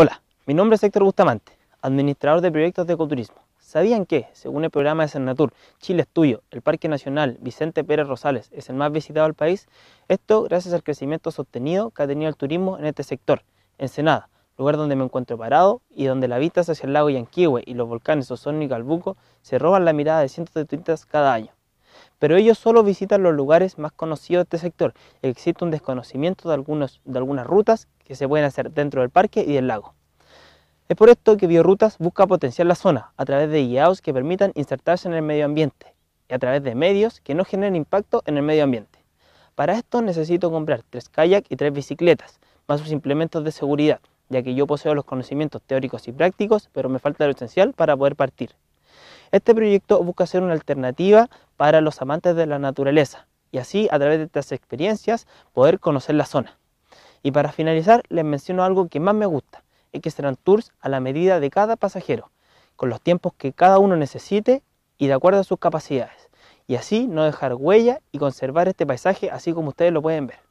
Hola, mi nombre es Héctor Bustamante, administrador de proyectos de ecoturismo. ¿Sabían que, según el programa de Cernatur, Chile es tuyo, el Parque Nacional Vicente Pérez Rosales es el más visitado del país? Esto gracias al crecimiento sostenido que ha tenido el turismo en este sector. Ensenada, lugar donde me encuentro parado y donde la vista hacia el lago Yanquihue y los volcanes Osorno y Calbuco se roban la mirada de cientos de turistas cada año pero ellos solo visitan los lugares más conocidos de este sector. Existe un desconocimiento de, algunos, de algunas rutas que se pueden hacer dentro del parque y del lago. Es por esto que Biorutas busca potenciar la zona a través de guiados que permitan insertarse en el medio ambiente y a través de medios que no generen impacto en el medio ambiente. Para esto necesito comprar tres kayak y tres bicicletas, más sus implementos de seguridad, ya que yo poseo los conocimientos teóricos y prácticos, pero me falta lo esencial para poder partir. Este proyecto busca ser una alternativa para los amantes de la naturaleza y así a través de estas experiencias poder conocer la zona. Y para finalizar les menciono algo que más me gusta, es que serán tours a la medida de cada pasajero, con los tiempos que cada uno necesite y de acuerdo a sus capacidades, y así no dejar huella y conservar este paisaje así como ustedes lo pueden ver.